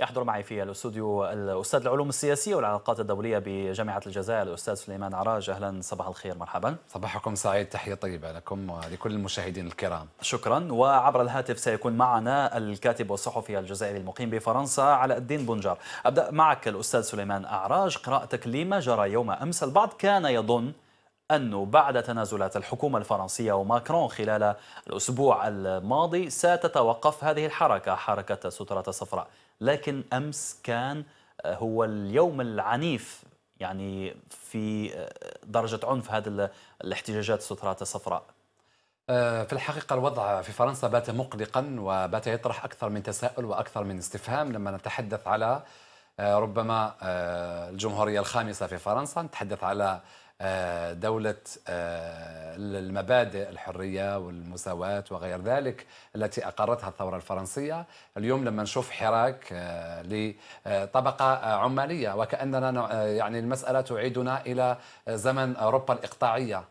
يحضر معي في الاستوديو الاستاذ العلوم السياسيه والعلاقات الدوليه بجامعه الجزائر الاستاذ سليمان عراج اهلا صباح الخير مرحبا صباحكم سعيد تحيه طيبه لكم ولكل المشاهدين الكرام شكرا وعبر الهاتف سيكون معنا الكاتب والصحفي الجزائري المقيم بفرنسا علاء الدين بنجار ابدا معك الاستاذ سليمان عراج قراءتك لما جرى يوم امس البعض كان يظن أنه بعد تنازلات الحكومة الفرنسية وماكرون خلال الأسبوع الماضي ستتوقف هذه الحركة حركة السترات الصفراء لكن امس كان آه، هو اليوم العنيف يعني في آه، درجه عنف هذه الاحتجاجات السترات الصفراء آه، في الحقيقة الوضع في فرنسا بات مقلقا وبات يطرح أكثر من تساؤل وأكثر من استفهام لما نتحدث على ربما الجمهورية الخامسة في فرنسا نتحدث على آه، دولة آه، المبادئ الحرية والمساواة وغير ذلك التي أقرتها الثورة الفرنسية اليوم لما نشوف حراك آه، لطبقة عمالية وكأننا يعني المسألة تعيدنا إلى زمن أوروبا الإقطاعية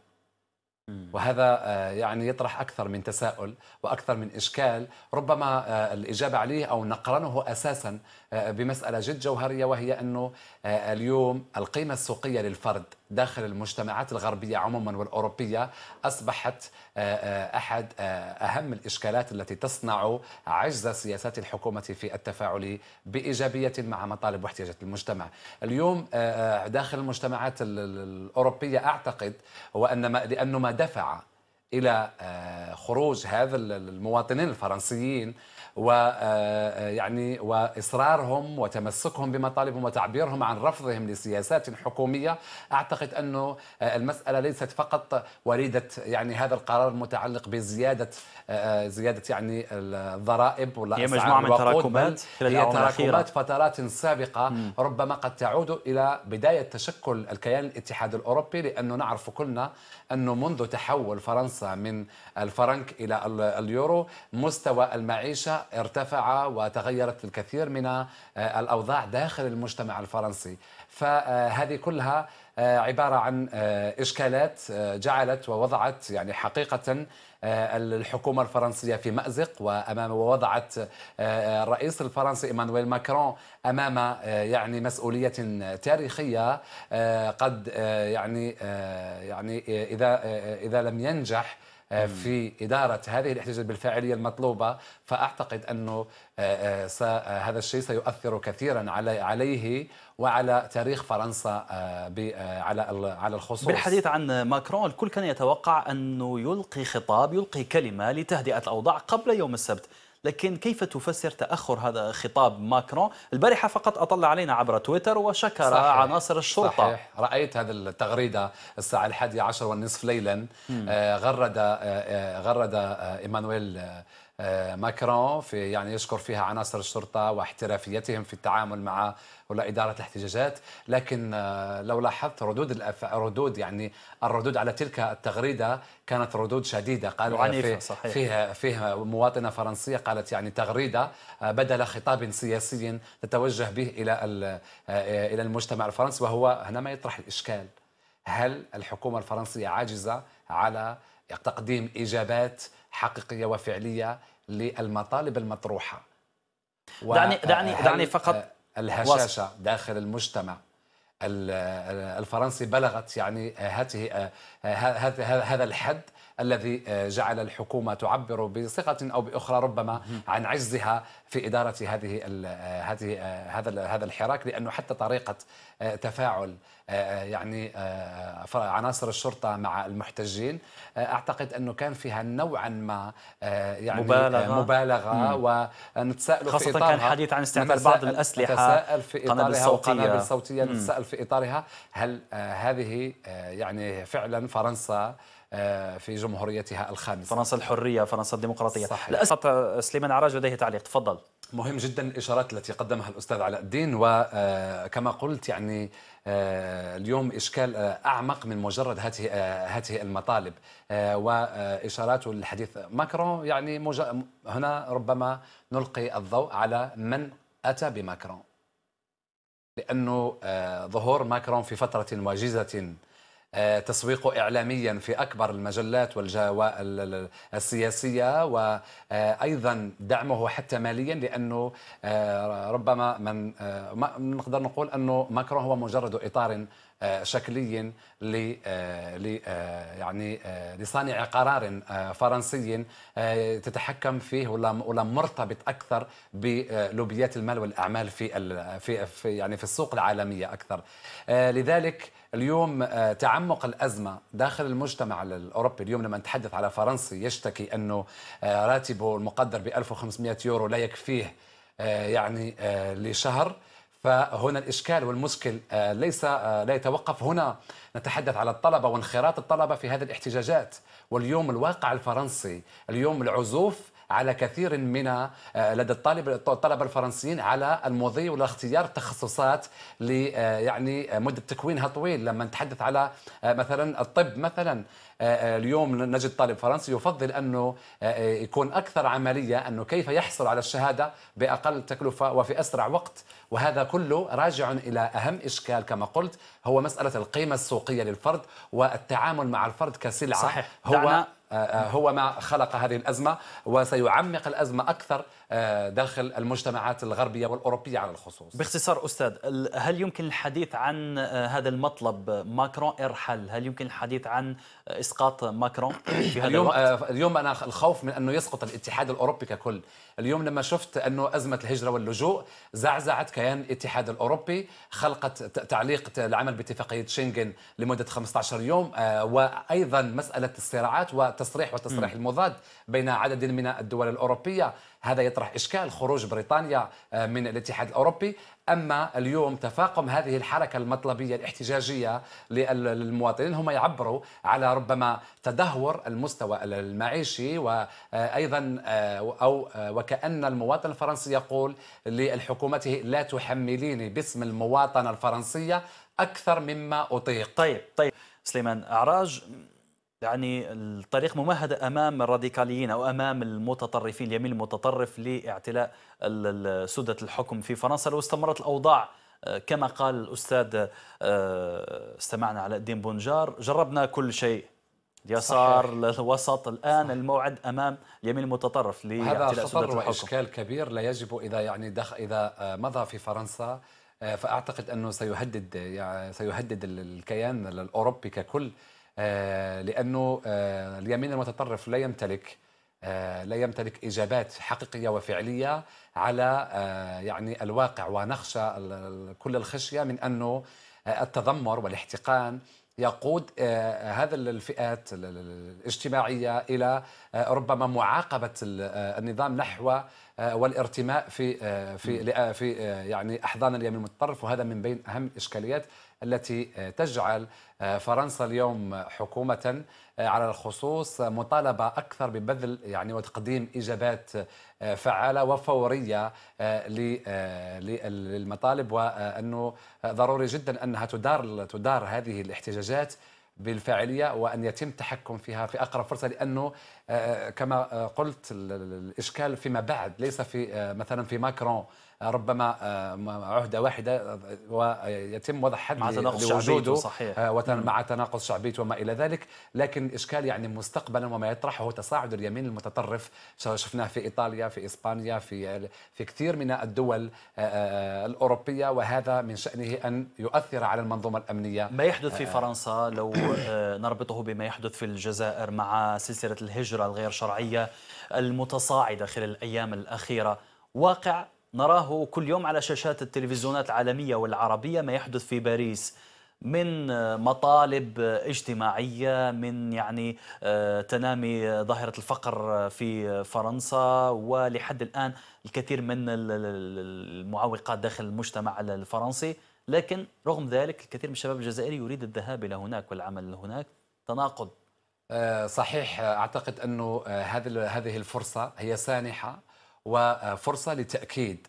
وهذا يعني يطرح أكثر من تساؤل وأكثر من إشكال ربما الإجابة عليه أو نقرنه أساسا بمسألة جد جوهرية وهي أنه اليوم القيمة السوقية للفرد داخل المجتمعات الغربية عموما والأوروبية أصبحت آه، آه، أحد آه، أهم الإشكالات التي تصنع عجز سياسات الحكومة في التفاعل بإيجابية مع مطالب واحتياجات المجتمع اليوم داخل المجتمعات الأوروبية أعتقد هو أن ما لأنه ما دفع إلى خروج هذا المواطنين الفرنسيين ويعني آه، آه، واصرارهم وتمسكهم بمطالبهم وتعبيرهم عن رفضهم لسياسات حكوميه اعتقد انه آه، المساله ليست فقط وريده يعني هذا القرار المتعلق بزياده زياده يعني الضرائب ولا هي مجموعه من تراكمات هي تراكمات فترات سابقه ربما قد تعود الى بدايه تشكل الكيان الاتحاد الاوروبي لانه نعرف كلنا انه منذ تحول فرنسا من الفرنك الى اليورو مستوى المعيشه ارتفع وتغيرت الكثير من آه، الأوضاع داخل المجتمع الفرنسي فهذه كلها آه، عبارة عن آه، إشكالات جعلت ووضعت يعني حقيقة الحكومة الفرنسية في مأزق وأمام ووضعت الرئيس الفرنسي إيمانويل ماكرون أمام يعني مسؤولية تاريخية قد يعني يعني إذا إذا لم ينجح آه، في إدارة هذه الاحتجاجات بالفاعلية المطلوبة فأعتقد أنه آه، آه، هذا الشيء سيؤثر كثيرا على عليه وعلى تاريخ فرنسا على على الخصوص بالحديث عن ماكرون الكل كان يتوقع أنه يلقي خطاب يلقي كلمة لتهدئة الأوضاع قبل يوم السبت لكن كيف تفسر تأخر هذا خطاب ماكرون البارحة فقط أطلع علينا عبر تويتر وشكر صحيح. عناصر الشرطة صحيح. رأيت هذه التغريدة الساعة الحادية عشر والنصف ليلا آه غرد آه،, آه غرد آه إيمانويل آه آه، ماكرون في يعني يشكر فيها عناصر الشرطه واحترافيتهم في التعامل مع ولا اداره الاحتجاجات لكن آه، لو لاحظت ردود الأف... ردود يعني الردود على تلك التغريده كانت ردود شديده قال عنيفة في صحيح. فيها فيها مواطنه فرنسيه قالت يعني تغريده آه، بدل خطاب سياسي تتوجه به الى الى المجتمع الفرنسي وهو هنا ما يطرح الاشكال هل الحكومه الفرنسيه عاجزه على تقديم اجابات حقيقيه وفعليه للمطالب المطروحه دعني آه، دعني دعني فقط آه، الهشاشه وصف. داخل المجتمع آه، الفرنسي بلغت يعني هذه هذا الحد الذي آه، جعل الحكومة تعبر بصفة أو بأخرى ربما عن عجزها في إدارة هذه آه، هذه آه، هذا هذا الحراك لأنه حتى طريقة تفاعل يعني عناصر الشرطة مع المحتجين أعتقد أنه كان فيها نوعا ما يعني مبالغة, مبالغة ونتساءل خاصة في إطارها كان حديث عن استعمال بعض الأسلحة نتساءل في إطارها وقنابل صوتية نتساءل في إطارها هل هذه يعني فعلا فرنسا آه، في جمهوريتها الخامسة فرنسا الحرية فرنسا الديمقراطية صحيح. الأسد آه، سليمان عراج لديه تعليق تفضل مهم جدا الإشارات التي قدمها الأستاذ علاء الدين وكما آه، قلت يعني اليوم إشكال أعمق من مجرد هذه هذه المطالب وإشارات الحديث ماكرون يعني هنا ربما نلقي الضوء على من أتى بماكرون لأنه ظهور ماكرون في فترة وجيزة آه، تسويقه إعلاميا في أكبر المجلات والجوا السياسية وأيضا دعمه حتى ماليا لأنه آه، ربما من آه، نقدر نقول أنه ماكرون هو مجرد إطار شكلي ل يعني لصانع قرار فرنسي تتحكم فيه ولا مرتبط اكثر بلوبيات المال والاعمال في في يعني في السوق العالميه اكثر لذلك اليوم آه، تعمق الأزمة داخل المجتمع الأوروبي اليوم لما نتحدث على فرنسي يشتكي أنه آه، راتبه المقدر ب 1500 يورو لا يكفيه آه، يعني لشهر فهنا الإشكال والمشكل ليس لا يتوقف هنا نتحدث على الطلبة وانخراط الطلبة في هذه الاحتجاجات واليوم الواقع الفرنسي اليوم العزوف على كثير من آه، لدى الطالب الطلبه الفرنسيين على المضي والاختيار تخصصات آه، يعني آه، مده تكوينها طويل لما نتحدث على مثلا الطب مثلا اليوم نجد طالب فرنسي يفضل انه يكون اكثر عمليه انه كيف يحصل على الشهاده باقل تكلفه وفي اسرع وقت وهذا كله راجع الى اهم اشكال كما قلت هو مساله القيمه السوقيه للفرد والتعامل مع الفرد كسلعه صحيح. هو دعنا آه، آه، هو ما خلق هذه الأزمة وسيعمق الأزمة أكثر آه، داخل المجتمعات الغربية والأوروبية على الخصوص باختصار أستاذ هل يمكن الحديث عن هذا المطلب ماكرون إرحل إيه هل يمكن الحديث عن إسقاط ماكرون في هذا اليوم الوقت؟ اليوم أنا الخوف من أنه يسقط الاتحاد الأوروبي ككل اليوم لما شفت أنه أزمة الهجرة واللجوء زعزعت كيان الاتحاد الأوروبي خلقت تعليق العمل باتفاقية شنغن لمدة 15 يوم وأيضا مسألة الصراعات و تصريح وتصريح م. المضاد بين عدد من الدول الأوروبية هذا يطرح إشكال خروج بريطانيا آه، من الاتحاد الأوروبي أما اليوم تفاقم هذه الحركة المطلبية الاحتجاجية للمواطنين هم يعبروا على ربما تدهور المستوى المعيشي وأيضا آه، آه، أو وكأن المواطن الفرنسي يقول لحكومته لا تحمليني باسم المواطنة الفرنسية أكثر مما أطيق طيب طيب سليمان أعراج يعني الطريق ممهدة أمام الراديكاليين أو أمام المتطرفين اليمين المتطرف لاعتلاء سدة الحكم في فرنسا لو استمرت الأوضاع آه، كما قال الأستاذ آه، استمعنا على الدين بونجار جربنا كل شيء اليسار الوسط الآن صحيح. الموعد أمام اليمين المتطرف هذا خطر وإشكال كبير لا يجب إذا يعني دخ إذا آه، مضى في فرنسا فأعتقد أنه سيهدد يعني سيهدد الكيان الأوروبي ككل آه، لانه آه، اليمين المتطرف لا يمتلك آه، لا يمتلك اجابات حقيقيه وفعليه على يعني الواقع ونخشى كل الخشيه من انه التذمر والاحتقان يقود هذا الفئات الاجتماعيه الى ربما معاقبه النظام نحو والارتماء في في في يعني احضان اليمين المتطرف وهذا من بين اهم الاشكاليات التي آه، تجعل آه، فرنسا اليوم حكومة آه، على الخصوص مطالبة أكثر ببذل يعني وتقديم إجابات فعالة وفورية للمطالب وأنه ضروري جدا أنها تدار تدار هذه الاحتجاجات بالفاعليه وان يتم التحكم فيها في اقرب فرصه لانه كما قلت الاشكال فيما بعد ليس في مثلا في ماكرون ربما آه، عهده واحده آه، ويتم وضع حد مع تناقص شعبيته صحيح آه، مع تناقض شعبيته وما الى ذلك لكن اشكال يعني مستقبلا وما يطرحه تصاعد اليمين المتطرف شفناه في ايطاليا في اسبانيا في في كثير من الدول الاوروبيه وهذا من شانه ان يؤثر على المنظومه الامنيه ما يحدث في فرنسا لو نربطه بما يحدث في الجزائر مع سلسله الهجره الغير شرعيه المتصاعده خلال الايام الاخيره واقع نراه كل يوم على شاشات التلفزيونات العالمية والعربية ما يحدث في باريس من مطالب اجتماعية من يعني آه، تنامي ظاهرة الفقر في فرنسا ولحد الآن الكثير من المعوقات داخل المجتمع الفرنسي لكن رغم ذلك الكثير من الشباب الجزائري يريد الذهاب إلى هناك والعمل هناك تناقض آه، صحيح آه، اعتقد انه هذه الفرصه هي سانحه وفرصة لتأكيد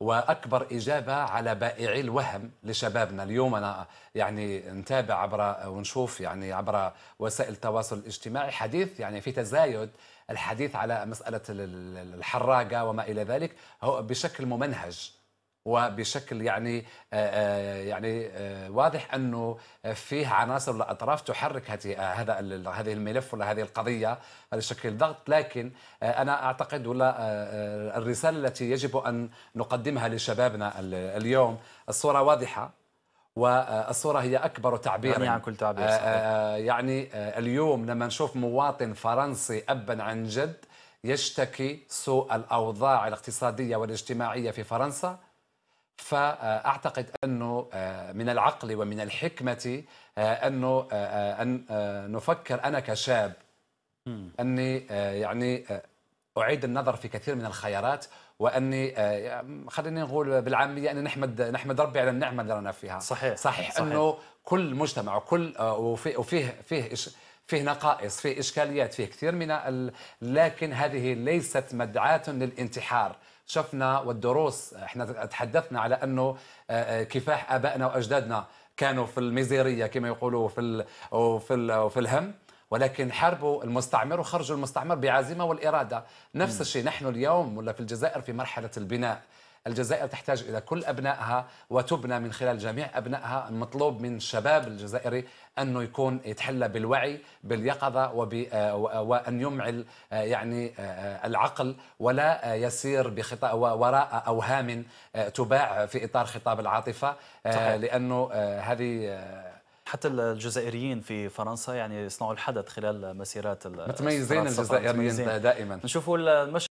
واكبر اجابه على بائعي الوهم لشبابنا اليوم انا يعني نتابع عبر ونشوف يعني عبر وسائل التواصل الاجتماعي حديث يعني في تزايد الحديث على مساله الحراقه وما الى ذلك هو بشكل ممنهج وبشكل يعني آه، آه، يعني آه، واضح انه فيه عناصر لاطراف تحرك هذا هذه الملف ولا هذه القضيه هذا شكل ضغط لكن انا اعتقد ولا الرساله التي يجب ان نقدمها لشبابنا اليوم الصوره واضحه والصوره هي اكبر تعبير يعني كل تعبير يعني اليوم لما نشوف مواطن فرنسي ابا عن جد يشتكي سوء الاوضاع الاقتصاديه والاجتماعيه في فرنسا فاعتقد انه آه، من العقل ومن الحكمه آه، انه آه، ان نفكر انا كشاب اني يعني اعيد النظر في كثير من الخيارات واني خلينا نقول بالعاميه اني نحمد نحمد ربي على النعمه اللي رانا فيها صحيح صحيح, صحيح. انه كل مجتمع وكل وفيه وفيه فيه فيه نقائص فيه اشكاليات فيه كثير من لكن هذه ليست مدعاه للانتحار شفنا والدروس احنا تحدثنا على انه آه، آه، كفاح ابائنا واجدادنا كانوا في الميزيريه كما يقولوا في ال وفي ال وفي الهم ولكن حاربوا المستعمر وخرجوا المستعمر بعزيمه والاراده نفس الشيء نحن اليوم ولا في الجزائر في مرحله البناء الجزائر تحتاج إلى كل أبنائها وتبنى من خلال جميع أبنائها المطلوب من الشباب الجزائري أنه يكون يتحلى بالوعي باليقظة وأن يمعل آه، يعني آه، آه، العقل ولا يسير بخطا وراء أوهام تباع في إطار خطاب العاطفة لأنه هذه حتى الجزائريين في فرنسا يعني يصنعوا الحدث خلال مسيرات متميزين الجزائريين دائما نشوفوا المشهد